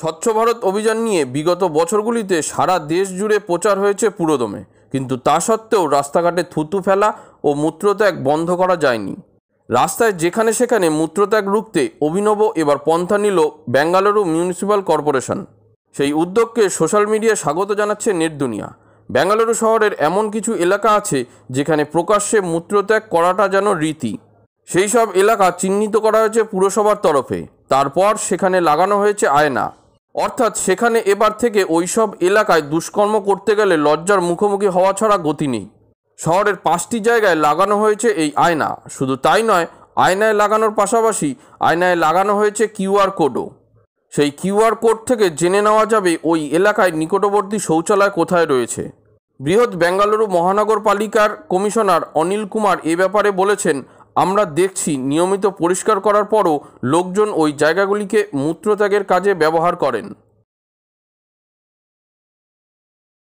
স্বচ্ছ ভারত অভিযান নিয়ে বিগত বছরগুলিতে সারা দেশ জুড়ে প্রচার হয়েছে পুরোদমে কিন্তু তা সত্ত্বেও রাস্তাঘাটে থুতু ফেলা ও মূত্রত্যাগ বন্ধ করা যায়নি রাস্তায় যেখানে সেখানে মূত্রত্যাগ রুখতে অভিনব এবার পন্থা নিল বেঙ্গালুরু মিউনিসিপ্যাল কর্পোরেশন সেই উদ্যোগকে সোশ্যাল মিডিয়ায় স্বাগত জানাচ্ছে নেটদুনিয়া বেঙ্গালুরু শহরের এমন কিছু এলাকা আছে যেখানে প্রকাশ্যে মূত্রত্যাগ করাটা যেন রীতি সেই সব এলাকা চিহ্নিত করা হয়েছে পুরসভার তরফে তারপর সেখানে লাগানো হয়েছে আয়না অর্থাৎ সেখানে এবার থেকে ওইসব এলাকায় দুষ্কর্ম করতে গেলে লজ্জার মুখোমুখি হওয়া ছাড়া গতি নেই শহরের পাঁচটি জায়গায় লাগানো হয়েছে এই আয়না শুধু তাই নয় আয়নায় লাগানোর পাশাপাশি আয়নায় লাগানো হয়েছে কিউআর কোডও সেই কিউআর কোড থেকে জেনে নেওয়া যাবে ওই এলাকায় নিকটবর্তী শৌচালয় কোথায় রয়েছে বৃহৎ বেঙ্গালুরু মহানগরপালিকার কমিশনার অনিল কুমার এ ব্যাপারে বলেছেন আমরা দেখছি নিয়মিত পরিষ্কার করার পরও লোকজন ওই জায়গাগুলিকে মূত্রত্যাগের কাজে ব্যবহার করেন